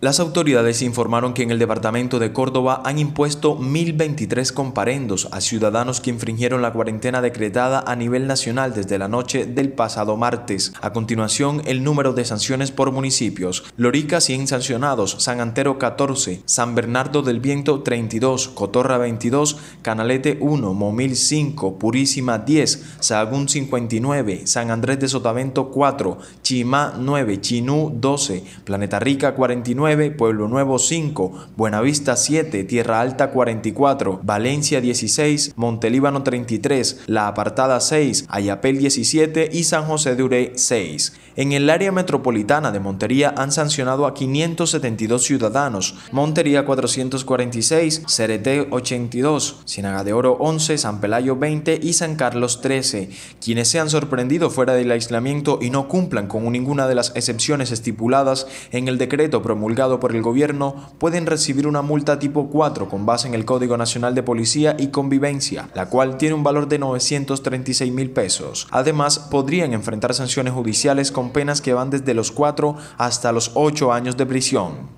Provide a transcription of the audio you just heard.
Las autoridades informaron que en el departamento de Córdoba han impuesto 1.023 comparendos a ciudadanos que infringieron la cuarentena decretada a nivel nacional desde la noche del pasado martes. A continuación, el número de sanciones por municipios. Lorica 100 sancionados, San Antero 14, San Bernardo del Viento 32, Cotorra 22, Canalete 1, Momil 5, Purísima 10, Sahagún 59, San Andrés de Sotavento 4, Chimá 9, Chinú 12, Planeta Rica 49, Pueblo Nuevo 5, Buenavista 7, Tierra Alta 44, Valencia 16, Montelíbano 33, La Apartada 6, Ayapel 17 y San José de Uré 6. En el área metropolitana de Montería han sancionado a 572 ciudadanos, Montería 446, Cereté 82, Sinaga de Oro 11, San Pelayo 20 y San Carlos 13, quienes se han sorprendido fuera del aislamiento y no cumplan con ninguna de las excepciones estipuladas en el decreto promulgado por el gobierno pueden recibir una multa tipo 4 con base en el Código Nacional de Policía y Convivencia, la cual tiene un valor de 936 mil pesos. Además, podrían enfrentar sanciones judiciales con penas que van desde los 4 hasta los 8 años de prisión.